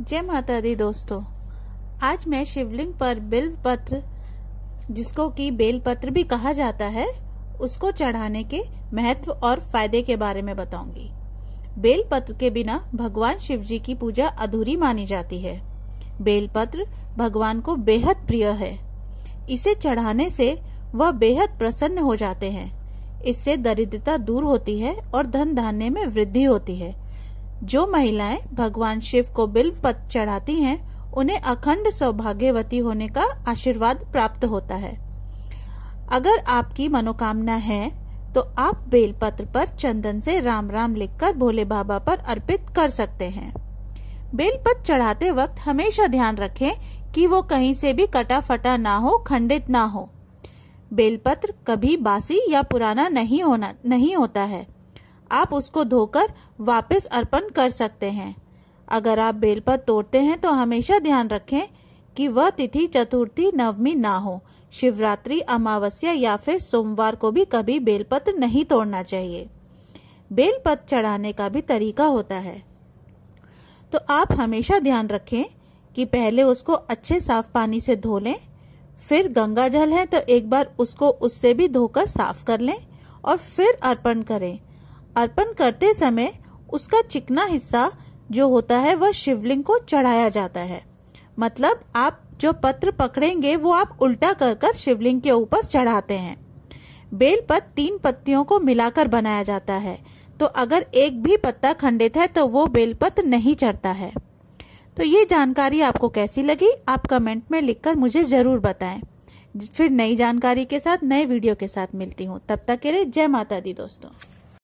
जय माता दी दोस्तों आज मैं शिवलिंग पर बिल पत्र जिसको कि बेल पत्र भी कहा जाता है उसको चढ़ाने के महत्व और फायदे के बारे में बताऊंगी बेल पत्र के बिना भगवान शिव जी की पूजा अधूरी मानी जाती है बेल पत्र भगवान को बेहद प्रिय है इसे चढ़ाने से वह बेहद प्रसन्न हो जाते हैं इससे दरिद्रता दूर होती है और धन धान्य में वृद्धि होती है जो महिलाएं भगवान शिव को बिल पत्र चढ़ाती हैं उन्हें अखंड सौभाग्यवती होने का आशीर्वाद प्राप्त होता है अगर आपकी मनोकामना है तो आप बेलपत्र पर चंदन से राम राम लिखकर भोले बाबा पर अर्पित कर सकते हैं बेलपत्र चढ़ाते वक्त हमेशा ध्यान रखें कि वो कहीं से भी कटा फटा ना हो खंडित ना हो बेलपत्र कभी बासी या पुराना नहीं होना नहीं होता है आप उसको धोकर वापस अर्पण कर सकते हैं अगर आप बेलपत्र तोड़ते हैं तो हमेशा ध्यान रखें कि वह तिथि चतुर्थी नवमी ना हो शिवरात्रि अमावस्या या फिर सोमवार को भी कभी बेलपत्र नहीं तोड़ना चाहिए बेलपत्र चढ़ाने का भी तरीका होता है तो आप हमेशा ध्यान रखें कि पहले उसको अच्छे साफ पानी से धो लें फिर गंगा जल है तो एक बार उसको उससे भी धोकर साफ कर लें और फिर अर्पण करें अर्पण करते समय उसका चिकना हिस्सा जो होता है वह शिवलिंग को चढ़ाया जाता है मतलब आप जो पत्र पकड़ेंगे वो आप उल्टा कर कर शिवलिंग के ऊपर चढ़ाते हैं बेल पत तीन पत्तियों को मिलाकर बनाया जाता है तो अगर एक भी पत्ता खंडित है तो वो बेलपत नहीं चढ़ता है तो ये जानकारी आपको कैसी लगी आप कमेंट में लिखकर मुझे ज़रूर बताएं फिर नई जानकारी के साथ नए वीडियो के साथ मिलती हूँ तब तक के लिए जय माता दी दोस्तों